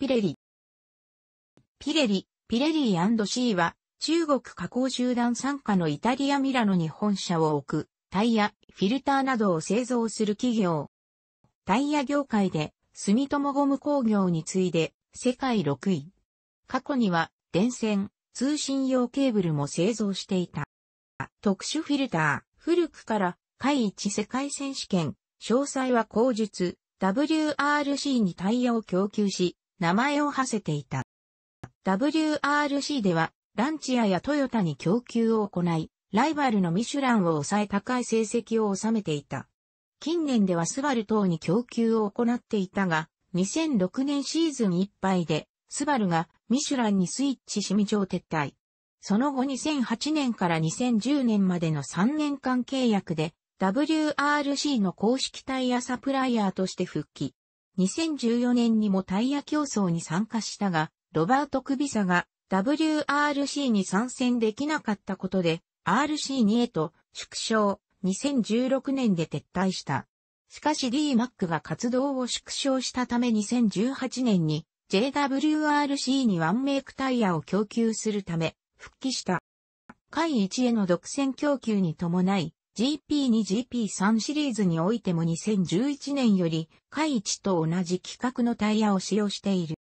ピレリ。ピレリ、ピレリー &C は、中国加工集団傘下のイタリアミラノに本社を置く、タイヤ、フィルターなどを製造する企業。タイヤ業界で、住友ゴム工業に次いで、世界6位。過去には、電線、通信用ケーブルも製造していた。特殊フィルター、古くから、海一世界選手権、詳細は工述、WRC にタイヤを供給し、名前を馳せていた。WRC では、ランチアやトヨタに供給を行い、ライバルのミシュランを抑え高い成績を収めていた。近年ではスバル等に供給を行っていたが、2006年シーズンいっぱいで、スバルがミシュランにスイッチし未上撤退。その後2008年から2010年までの3年間契約で、WRC の公式タイヤサプライヤーとして復帰。2014年にもタイヤ競争に参加したが、ロバート・クビサが WRC に参戦できなかったことで、RC2 へと縮小、2016年で撤退した。しかし D マックが活動を縮小したため2018年に JWRC にワンメイクタイヤを供給するため復帰した。会1への独占供給に伴い、GP2GP3 シリーズにおいても2011年より、カイ1と同じ規格のタイヤを使用している。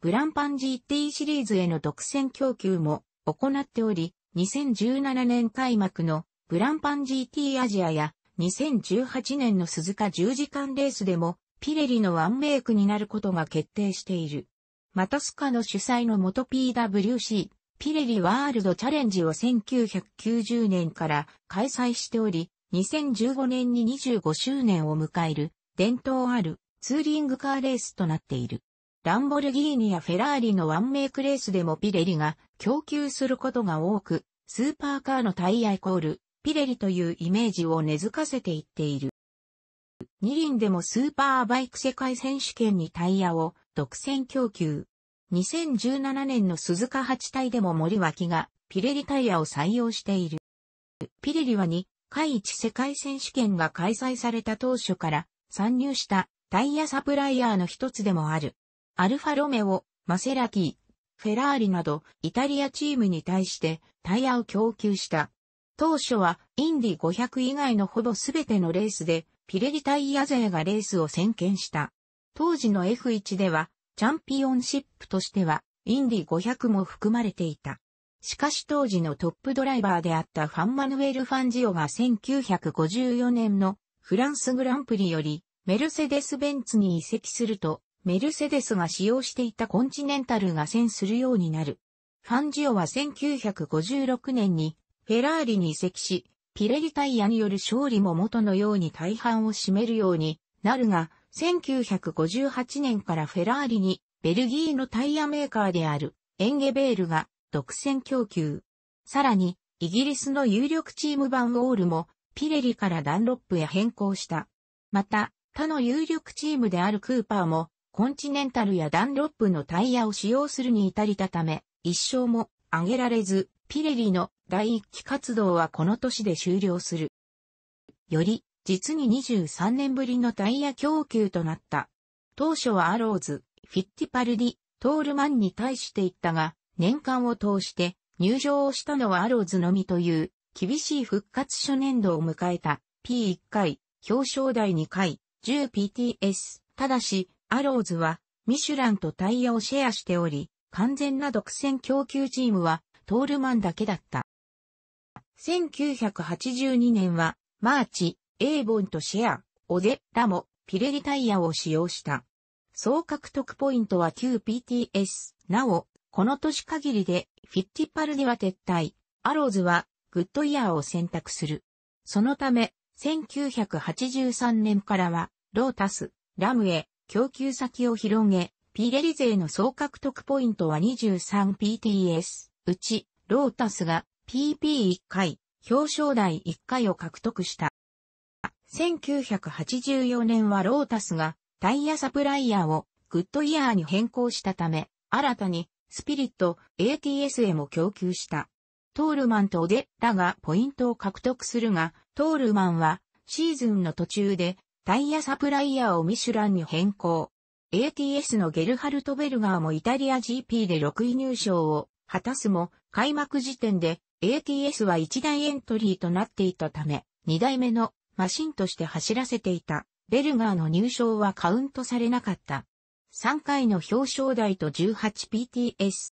グランパン GT シリーズへの独占供給も行っており、2017年開幕のグランパン GT アジアや2018年の鈴鹿10時間レースでもピレリのワンメイクになることが決定している。またスカの主催の元 PWC ピレリワールドチャレンジを1990年から開催しており、2015年に25周年を迎える伝統あるツーリングカーレースとなっている。ランボルギーニやフェラーリのワンメイクレースでもピレリが供給することが多く、スーパーカーのタイヤイコールピレリというイメージを根付かせていっている。二輪でもスーパーバイク世界選手権にタイヤを独占供給。2017年の鈴鹿八隊でも森脇がピレリタイヤを採用している。ピレリは2回一世界選手権が開催された当初から参入したタイヤサプライヤーの一つでもある。アルファロメオ、マセラティ、フェラーリなどイタリアチームに対してタイヤを供給した。当初はインディ500以外のほぼ全てのレースでピレリタイヤ勢がレースを先見した。当時の F1 ではチャンピオンシップとしては、インディ500も含まれていた。しかし当時のトップドライバーであったファン・マヌエル・ファンジオが1954年のフランスグランプリよりメルセデス・ベンツに移籍すると、メルセデスが使用していたコンチネンタルが戦するようになる。ファンジオは1956年にフェラーリに移籍し、ピレリタイヤによる勝利も元のように大半を占めるようになるが、1958年からフェラーリにベルギーのタイヤメーカーであるエンゲベールが独占供給。さらに、イギリスの有力チーム版オールもピレリからダンロップへ変更した。また、他の有力チームであるクーパーもコンチネンタルやダンロップのタイヤを使用するに至りたため、一生も挙げられず、ピレリの第一期活動はこの年で終了する。より実に23年ぶりのタイヤ供給となった。当初はアローズ、フィッティパルディ、トールマンに対していったが、年間を通して入場をしたのはアローズのみという厳しい復活初年度を迎えた P1 回、表彰台2回、10PTS。ただし、アローズはミシュランとタイヤをシェアしており、完全な独占供給チームはトールマンだけだった。1982年はマーチ、エーボンとシェア、オデ、ラモ、ピレリタイヤを使用した。総獲得ポイントは 9PTS。なお、この年限りで、フィッティパルディは撤退、アローズは、グッドイヤーを選択する。そのため、1983年からは、ロータス、ラムへ、供給先を広げ、ピレリ勢の総獲得ポイントは 23PTS、うち、ロータスが PP1 回、表彰台1回を獲得した。1984年はロータスがタイヤサプライヤーをグッドイヤーに変更したため、新たにスピリット ATS へも供給した。トールマンとオデッラがポイントを獲得するが、トールマンはシーズンの途中でタイヤサプライヤーをミシュランに変更。ATS のゲルハルト・ベルガーもイタリア GP で6位入賞を果たすも、開幕時点で ATS は1台エントリーとなっていたため、2台目のマシンとして走らせていたベルガーの入賞はカウントされなかった。3回の表彰台と 18PTS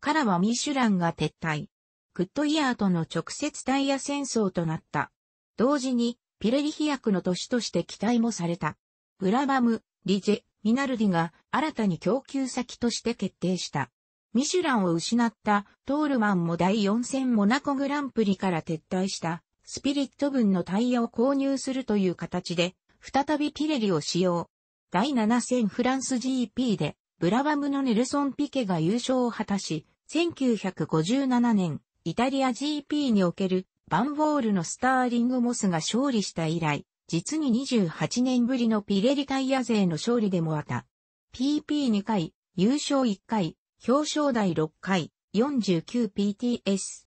からはミシュランが撤退。グッドイヤーとの直接タイヤ戦争となった。同時にピレリ飛躍の年として期待もされた。ブラバム、リジェ、ミナルディが新たに供給先として決定した。ミシュランを失ったトールマンも第4戦モナコグランプリから撤退したスピリット分のタイヤを購入するという形で、再びピレリを使用。第7戦フランス GP で、ブラバムのネルソン・ピケが優勝を果たし、1957年、イタリア GP における、バンボールのスターリング・モスが勝利した以来、実に28年ぶりのピレリタイヤ勢の勝利でもあった。PP2 回、優勝1回、表彰台6回、49PTS。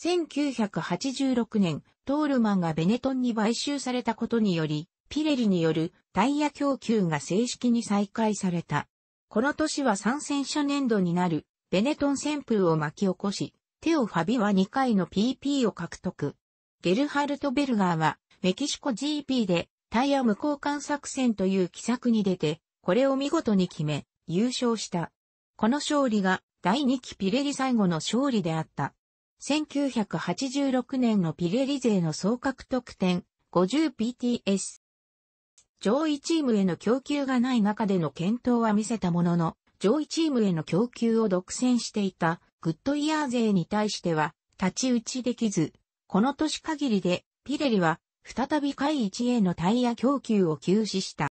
1986年、トールマンがベネトンに買収されたことにより、ピレリによるタイヤ供給が正式に再開された。この年は参戦者年度になる、ベネトン旋風を巻き起こし、テオ・ファビは2回の PP を獲得。ゲルハルト・ベルガーは、メキシコ GP でタイヤ無交換作戦という奇策に出て、これを見事に決め、優勝した。この勝利が第2期ピレリ最後の勝利であった。1986年のピレリ勢の総獲得点 50PTS。上位チームへの供給がない中での検討は見せたものの、上位チームへの供給を独占していたグッドイヤー勢に対しては立ち打ちできず、この年限りでピレリは再び下位1へのタイヤ供給を休止した。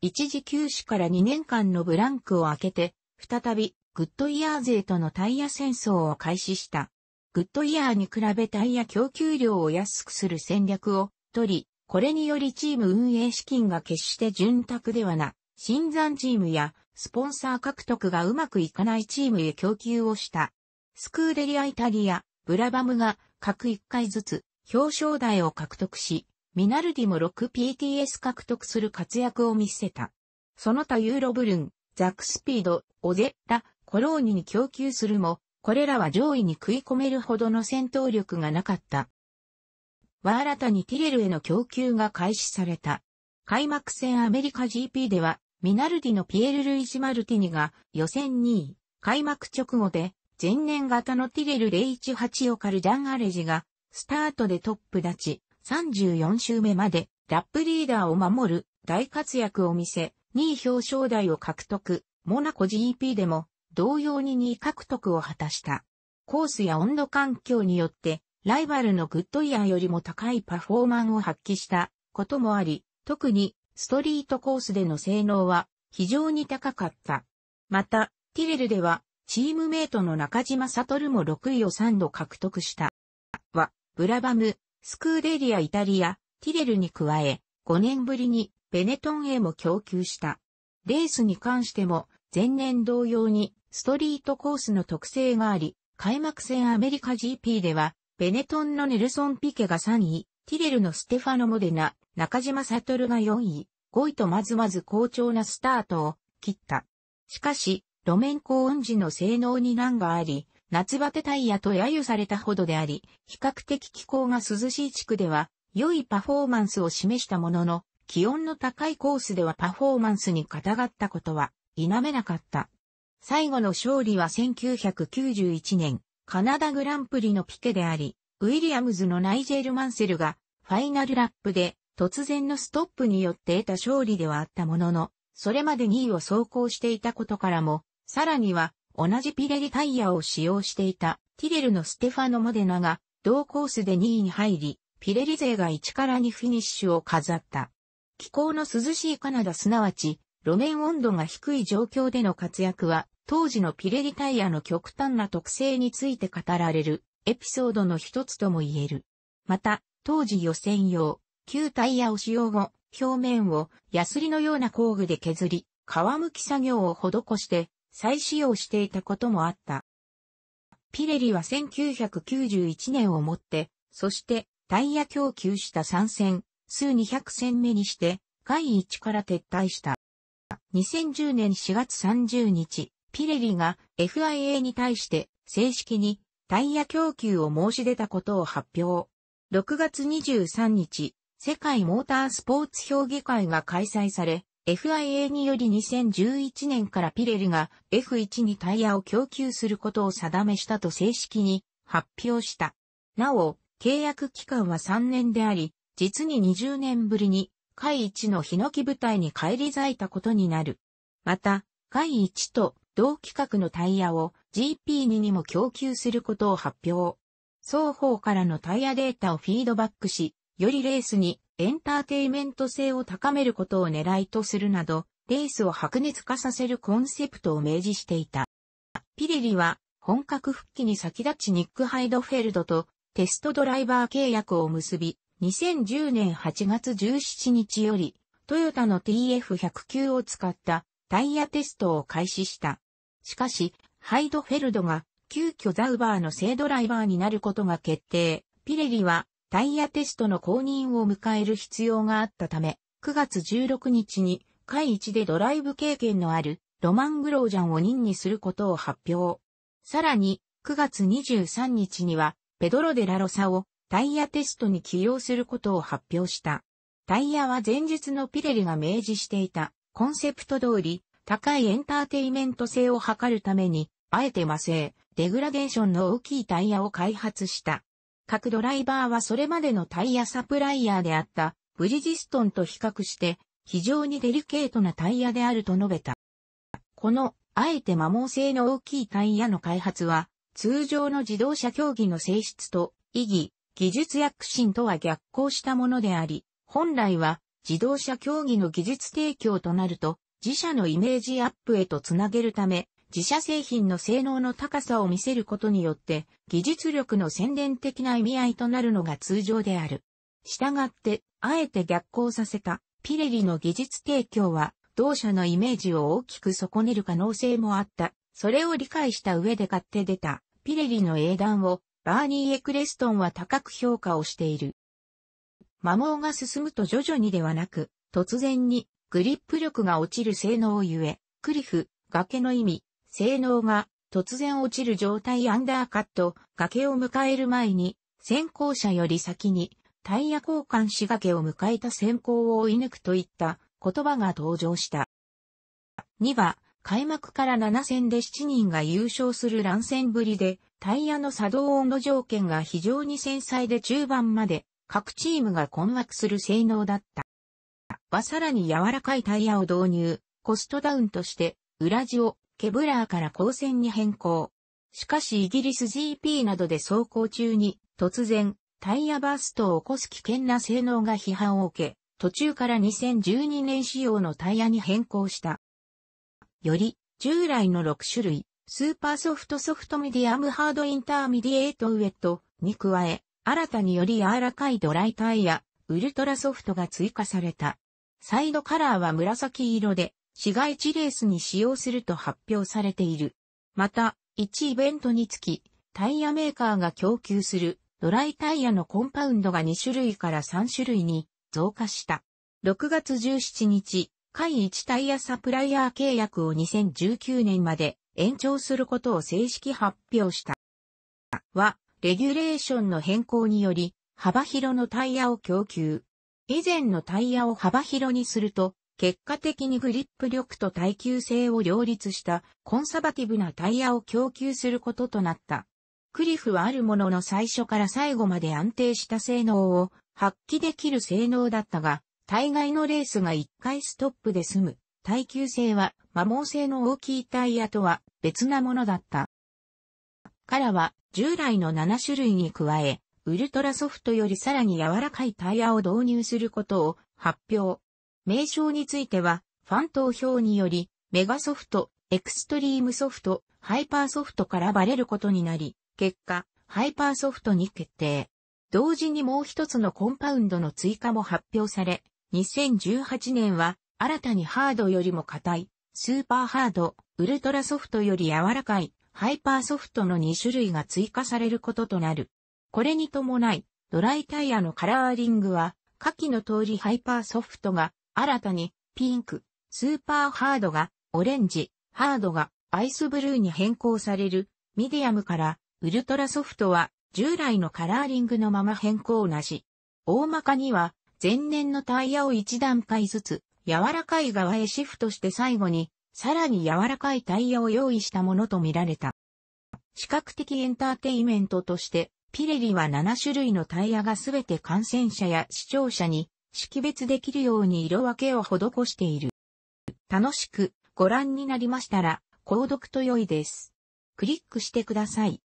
一時休止から2年間のブランクを開けて、再びグッドイヤー勢とのタイヤ戦争を開始した。グッドイヤーに比べタイヤ供給量を安くする戦略を取り、これによりチーム運営資金が決して潤沢ではな、新山チームやスポンサー獲得がうまくいかないチームへ供給をした。スクーデリアイタリア、ブラバムが各1回ずつ表彰台を獲得し、ミナルディも 6PTS 獲得する活躍を見せた。その他ユーロブルン、ザックスピード、オゼ、ラ、コローニに供給するも、これらは上位に食い込めるほどの戦闘力がなかった。は新たにティレルへの供給が開始された。開幕戦アメリカ GP では、ミナルディのピエール・ルイジ・マルティニが予選2位、開幕直後で、前年型のティレル018をカルジャン・アレジが、スタートでトップ立ち、34周目まで、ラップリーダーを守る大活躍を見せ、2位表彰台を獲得。モナコ GP でも同様に2位獲得を果たした。コースや温度環境によって、ライバルのグッドイヤーよりも高いパフォーマンを発揮したこともあり、特にストリートコースでの性能は非常に高かった。また、ティレルでは、チームメイトの中島悟も6位を3度獲得した。は、ブラバム、スクーデリアイタリア、ティレルに加え、5年ぶりにベネトンへも供給した。レースに関しても、前年同様にストリートコースの特性があり、開幕戦アメリカ GP では、ベネトンのネルソン・ピケが3位、ティレルのステファノ・モデナ、中島悟が4位、5位とまずまず好調なスタートを切った。しかし、路面高温時の性能に難があり、夏バテタイヤと揶揄されたほどであり、比較的気候が涼しい地区では、良いパフォーマンスを示したものの、気温の高いコースではパフォーマンスに偏ったことは否めなかった。最後の勝利は1991年、カナダグランプリのピケであり、ウィリアムズのナイジェル・マンセルが、ファイナルラップで、突然のストップによって得た勝利ではあったものの、それまで2位を走行していたことからも、さらには、同じピレリタイヤを使用していた、ティレルのステファノ・モデナが、同コースで2位に入り、ピレリ勢が1から2フィニッシュを飾った。気候の涼しいカナダすなわち、路面温度が低い状況での活躍は、当時のピレリタイヤの極端な特性について語られるエピソードの一つとも言える。また、当時予選用、旧タイヤを使用後、表面をヤスリのような工具で削り、皮むき作業を施して再使用していたこともあった。ピレリは1991年をもって、そしてタイヤ供給した3戦、数200戦目にして、第1から撤退した。2010年4月30日、ピレリが FIA に対して正式にタイヤ供給を申し出たことを発表。6月23日、世界モータースポーツ評議会が開催され、FIA により2011年からピレリが F1 にタイヤを供給することを定めしたと正式に発表した。なお、契約期間は3年であり、実に20年ぶりに海一のヒノキ部隊に返り咲いたことになる。また、海一と同規格のタイヤを GP2 にも供給することを発表。双方からのタイヤデータをフィードバックし、よりレースにエンターテイメント性を高めることを狙いとするなど、レースを白熱化させるコンセプトを明示していた。ピレリは本格復帰に先立ちニック・ハイドフェルドとテストドライバー契約を結び、2010年8月17日より、トヨタの TF109 を使ったタイヤテストを開始した。しかし、ハイドフェルドが急遽ザウバーの正ドライバーになることが決定。ピレリはタイヤテストの公認を迎える必要があったため、9月16日に会一でドライブ経験のあるロマン・グロージャンを任にすることを発表。さらに、9月23日にはペドロ・デ・ラロサをタイヤテストに起用することを発表した。タイヤは前日のピレリが明示していたコンセプト通り高いエンターテイメント性を図るために、あえて魔性、デグラデーションの大きいタイヤを開発した。各ドライバーはそれまでのタイヤサプライヤーであったブリジストンと比較して非常にデリケートなタイヤであると述べた。この、あえて摩耗性の大きいタイヤの開発は、通常の自動車競技の性質と意義、技術躍進とは逆行したものであり、本来は自動車競技の技術提供となると、自社のイメージアップへとつなげるため、自社製品の性能の高さを見せることによって、技術力の宣伝的な意味合いとなるのが通常である。従って、あえて逆行させた、ピレリの技術提供は、同社のイメージを大きく損ねる可能性もあった。それを理解した上で買って出た、ピレリの英断を、バーニー・エクレストンは高く評価をしている。摩耗が進むと徐々にではなく、突然にグリップ力が落ちる性能をゆえ、クリフ、崖の意味、性能が突然落ちる状態アンダーカット、崖を迎える前に、先行者より先にタイヤ交換し崖を迎えた先行を追い抜くといった言葉が登場した。2は、開幕から7戦で7人が優勝する乱戦ぶりで、タイヤの作動温度条件が非常に繊細で中盤まで各チームが困惑する性能だった。はさらに柔らかいタイヤを導入、コストダウンとして裏地をケブラーから光線に変更。しかしイギリス GP などで走行中に突然タイヤバーストを起こす危険な性能が批判を受け、途中から2012年仕様のタイヤに変更した。より従来の6種類スーパーソフトソフトミディアムハードインターミディエイトウェットに加え、新たにより柔らかいドライタイヤ、ウルトラソフトが追加された。サイドカラーは紫色で、市街地レースに使用すると発表されている。また、1イベントにつき、タイヤメーカーが供給するドライタイヤのコンパウンドが2種類から3種類に増加した。6月17日、会1タイヤサプライヤー契約を2019年まで延長することを正式発表した。は、レギュレーションの変更により、幅広のタイヤを供給。以前のタイヤを幅広にすると、結果的にグリップ力と耐久性を両立したコンサバティブなタイヤを供給することとなった。クリフはあるものの最初から最後まで安定した性能を発揮できる性能だったが、大概のレースが1回ストップで済む耐久性は摩耗性の大きいタイヤとは別なものだった。からは従来の7種類に加え、ウルトラソフトよりさらに柔らかいタイヤを導入することを発表。名称については、ファン投票により、メガソフト、エクストリームソフト、ハイパーソフトからバレることになり、結果、ハイパーソフトに決定。同時にもう一つのコンパウンドの追加も発表され、2018年は新たにハードよりも硬いスーパーハード、ウルトラソフトより柔らかい、ハイパーソフトの2種類が追加されることとなる。これに伴い、ドライタイヤのカラーリングは、下記の通りハイパーソフトが、新たに、ピンク、スーパーハードが、オレンジ、ハードが、アイスブルーに変更される、ミディアムから、ウルトラソフトは、従来のカラーリングのまま変更なし。大まかには、前年のタイヤを1段階ずつ、柔らかい側へシフトして最後に、さらに柔らかいタイヤを用意したものとみられた。視覚的エンターテイメントとして、ピレリは7種類のタイヤがすべて感染者や視聴者に識別できるように色分けを施している。楽しくご覧になりましたら、購読と良いです。クリックしてください。